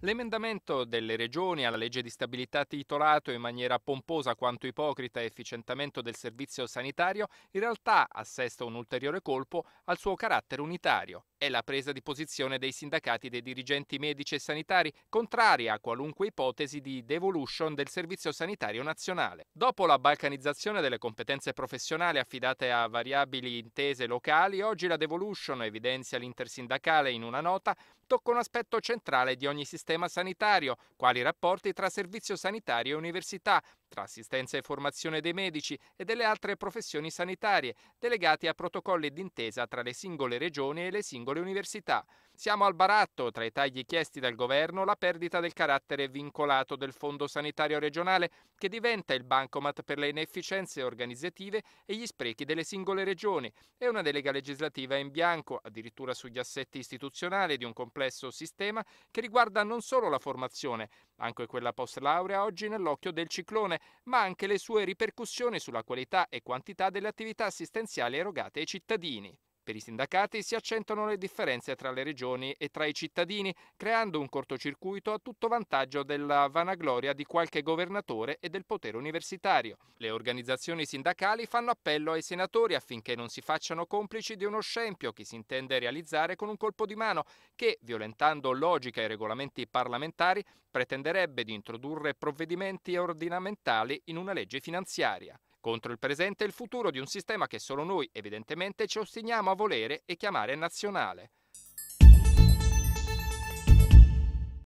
L'emendamento delle regioni alla legge di stabilità titolato in maniera pomposa quanto ipocrita efficientamento del servizio sanitario in realtà assesta un ulteriore colpo al suo carattere unitario. È la presa di posizione dei sindacati dei dirigenti medici e sanitari contraria a qualunque ipotesi di devolution del servizio sanitario nazionale. Dopo la balcanizzazione delle competenze professionali affidate a variabili intese locali, oggi la devolution, evidenzia l'intersindacale in una nota, tocca un aspetto centrale di ogni sistema sanitario, quali i rapporti tra servizio sanitario e università, tra assistenza e formazione dei medici e delle altre professioni sanitarie, delegati a protocolli d'intesa tra le singole regioni e le singole università. Siamo al baratto, tra i tagli chiesti dal governo, la perdita del carattere vincolato del Fondo Sanitario regionale, che diventa il bancomat per le inefficienze organizzative e gli sprechi delle singole regioni, e una delega legislativa in bianco, addirittura sugli assetti istituzionali di un complesso complesso sistema che riguarda non solo la formazione, anche quella post laurea oggi nell'occhio del ciclone, ma anche le sue ripercussioni sulla qualità e quantità delle attività assistenziali erogate ai cittadini. Per i sindacati si accentuano le differenze tra le regioni e tra i cittadini, creando un cortocircuito a tutto vantaggio della vanagloria di qualche governatore e del potere universitario. Le organizzazioni sindacali fanno appello ai senatori affinché non si facciano complici di uno scempio che si intende realizzare con un colpo di mano che, violentando logica e regolamenti parlamentari, pretenderebbe di introdurre provvedimenti ordinamentali in una legge finanziaria contro il presente e il futuro di un sistema che solo noi evidentemente ci ostiniamo a volere e chiamare nazionale.